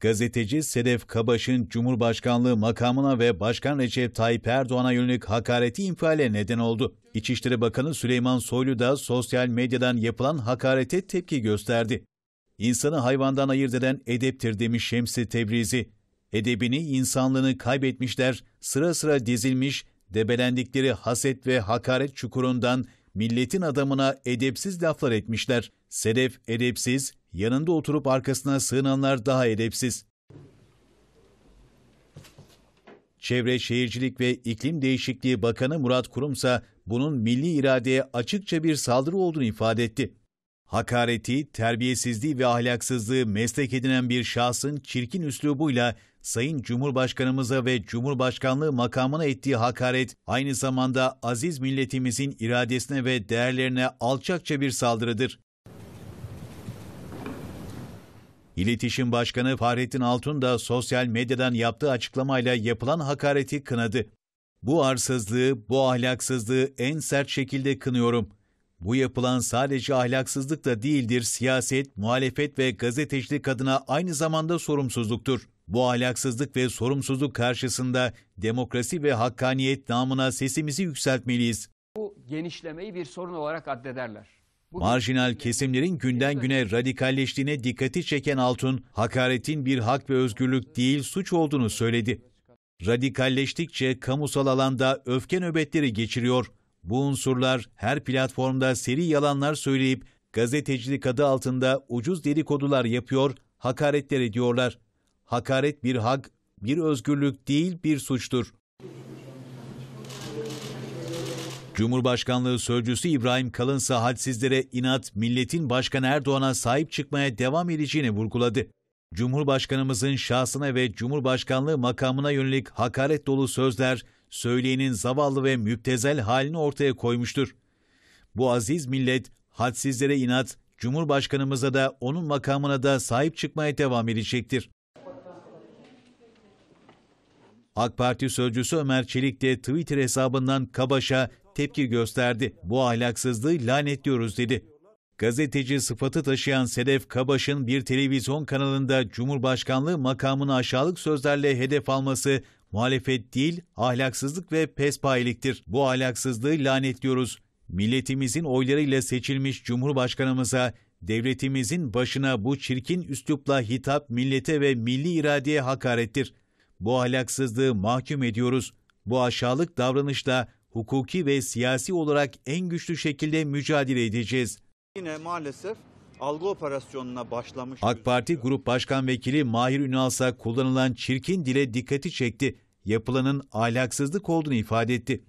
gazeteci Sedef Kabaş'ın Cumhurbaşkanlığı makamına ve Başkan Recep Tayyip Erdoğan'a yönelik hakareti infiale neden oldu. İçişleri Bakanı Süleyman Soylu da sosyal medyadan yapılan hakarete tepki gösterdi. İnsanı hayvandan ayırt eden edeptir demiş Şemsi Tebrizi. Edebini, insanlığını kaybetmişler, sıra sıra dizilmiş, debelendikleri haset ve hakaret çukurundan milletin adamına edepsiz laflar etmişler. Sedef edepsiz, Yanında oturup arkasına sığınanlar daha edepsiz. Çevre Şehircilik ve İklim Değişikliği Bakanı Murat Kurumsa bunun milli iradeye açıkça bir saldırı olduğunu ifade etti. Hakareti, terbiyesizliği ve ahlaksızlığı meslek edinen bir şahsın çirkin üslubuyla Sayın Cumhurbaşkanımıza ve Cumhurbaşkanlığı makamına ettiği hakaret aynı zamanda aziz milletimizin iradesine ve değerlerine alçakça bir saldırıdır. İletişim Başkanı Fahrettin Altun da sosyal medyadan yaptığı açıklamayla yapılan hakareti kınadı. Bu arsızlığı, bu ahlaksızlığı en sert şekilde kınıyorum. Bu yapılan sadece ahlaksızlık da değildir, siyaset, muhalefet ve gazetecilik adına aynı zamanda sorumsuzluktur. Bu ahlaksızlık ve sorumsuzluk karşısında demokrasi ve hakkaniyet namına sesimizi yükseltmeliyiz. Bu genişlemeyi bir sorun olarak addederler marjinal kesimlerin günden güne radikalleştiğine dikkati çeken Altun, hakaretin bir hak ve özgürlük değil suç olduğunu söyledi. Radikalleştikçe kamusal alanda öfke nöbetleri geçiriyor. Bu unsurlar her platformda seri yalanlar söyleyip gazetecilik adı altında ucuz dedikodular yapıyor, hakaretler ediyorlar. Hakaret bir hak, bir özgürlük değil bir suçtur. Cumhurbaşkanlığı Sözcüsü İbrahim Kalınsa hadsizlere inat milletin Başkan Erdoğan'a sahip çıkmaya devam edeceğini vurguladı. Cumhurbaşkanımızın şahsına ve Cumhurbaşkanlığı makamına yönelik hakaret dolu sözler söyleyenin zavallı ve müptezel halini ortaya koymuştur. Bu aziz millet hadsizlere inat, Cumhurbaşkanımıza da onun makamına da sahip çıkmaya devam edecektir. AK Parti sözcüsü Ömer Çelik de Twitter hesabından Kabaş'a tepki gösterdi. Bu ahlaksızlığı lanetliyoruz dedi. Gazeteci sıfatı taşıyan Sedef Kabaş'ın bir televizyon kanalında Cumhurbaşkanlığı makamını aşağılık sözlerle hedef alması muhalefet değil, ahlaksızlık ve pespayiliktir. Bu ahlaksızlığı lanetliyoruz. Milletimizin oylarıyla seçilmiş Cumhurbaşkanımıza, devletimizin başına bu çirkin üslupla hitap millete ve milli iradeye hakarettir. Bu ahlaksızlığı mahkum ediyoruz. Bu aşağılık davranışla hukuki ve siyasi olarak en güçlü şekilde mücadele edeceğiz. Yine maalesef algı operasyonuna başlamış. AK Parti Grup Başkan Vekili Mahir Ünalsa kullanılan çirkin dile dikkati çekti. Yapılanın ahlaksızlık olduğunu ifade etti.